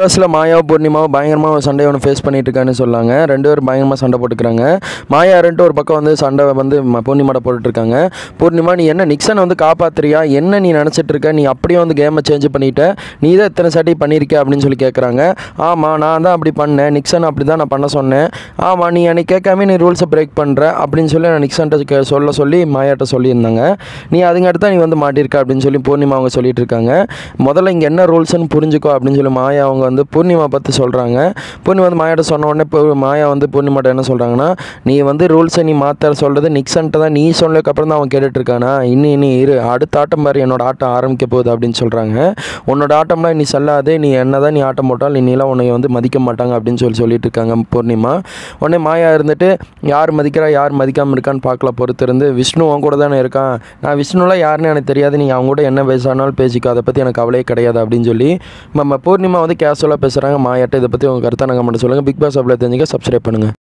ஃபர்ஸ்ட்டில் மாயாவும் பூர்ணிமாவும் பயங்கரமாக ஒரு சண்டையை ஒன்று ஃபேஸ் பண்ணிட்டு இருக்கான்னு சொல்லாங்க ரெண்டு பேரும் பயங்கரமாக சண்டை போட்டுக்கிறாங்க மாயா ரெண்டு ஒரு பக்கம் வந்து சண்டை வந்து பூர்ணிமாட போட்டுட்ருக்காங்க பூர்ணிமா நீ என்ன நிக்சனை வந்து காப்பாற்றுறியா என்ன நீ நினச்சிட்டு இருக்க நீ அப்படியே வந்து கேமை சேஞ்ச் பண்ணிவிட்ட நீ தான் இத்தனை சட்டி பண்ணியிருக்க அப்படின்னு சொல்லி கேட்குறாங்க ஆமாம் நான் தான் அப்படி பண்ணேன் நிக்சன் அப்படி தான் நான் பண்ண சொன்னேன் ஆமாம் நீ எனக்கு கேட்காம நீ ரூல்ஸை பிரேக் பண்ணுற அப்படின்னு சொல்லி நான் நிக்சன்ட்ட சொல்ல சொல்லி மாயாட்ட சொல்லியிருந்தாங்க நீ அதுங்கடுத்து நீ வந்து மாட்டியிருக்க அப்படின்னு சொல்லி பூர்ணிமா அவங்க சொல்லிட்டு இருக்காங்க முதல்ல இங்கே என்ன ரூல்ஸ்ன்னு புரிஞ்சுக்கோ அப்படின்னு சொல்லி மாயா அவங்க வந்து பூர்ணிமா பற்றி சொல்கிறாங்க பூர்ணிமா வந்து மாயாட்ட சொன்ன உடனே இப்போ மாயா வந்து பூர்ணிமாட்ட என்ன சொல்கிறாங்கன்னா நீ வந்து ரூல்ஸை நீ மாற்ற சொல்கிறது நிக்சன்ட்ட தான் நீ சொன்னதுக்கப்புறம் தான் அவன் கேட்டுட்ருக்கானா இன்னும் இனி இரு அடுத்த ஆட்டம் மாதிரி என்னோட ஆட்டம் ஆரம்பிக்க போகுது அப்படின்னு சொல்கிறாங்க உன்னோட ஆட்டம்லாம் நீ செல்லாதே நீ என்ன தான் நீ ஆட்டம் போட்டால் இன்னிலாம் உன்னை வந்து மதிக்க மாட்டாங்க அப்படின்னு சொல்லி சொல்லிட்டு இருக்காங்க பூர்ணிமா உடனே மாயா இருந்துட்டு யார் மதிக்கிறா யார் மதிக்காமல் இருக்கான்னு பார்க்கல பொறுத்து இருந்து விஷ்ணு அவன் கூட தானே இருக்கான் நான் விஷ்ணுலாம் யாருன்னு எனக்கு தெரியாது நீ அவங்க கூட என்ன பேசானாலும் பேசிக்கோ அதை பற்றி எனக்கு கவலையே கிடையாது அப்படின்னு சொல்லி நம்ம பூர்ணிமா வந்து கேஸ் மாசோலாக பேசுகிறாங்க மாயாட்ட இதை பற்றி உங்கள் கருத்தான நாங்கள் மட்டும் சொல்லுங்கள் பிக் பாஸ் அப்படியே தெரிஞ்சுக்க சப்ஸ்கிரைப் பண்ணுங்கள்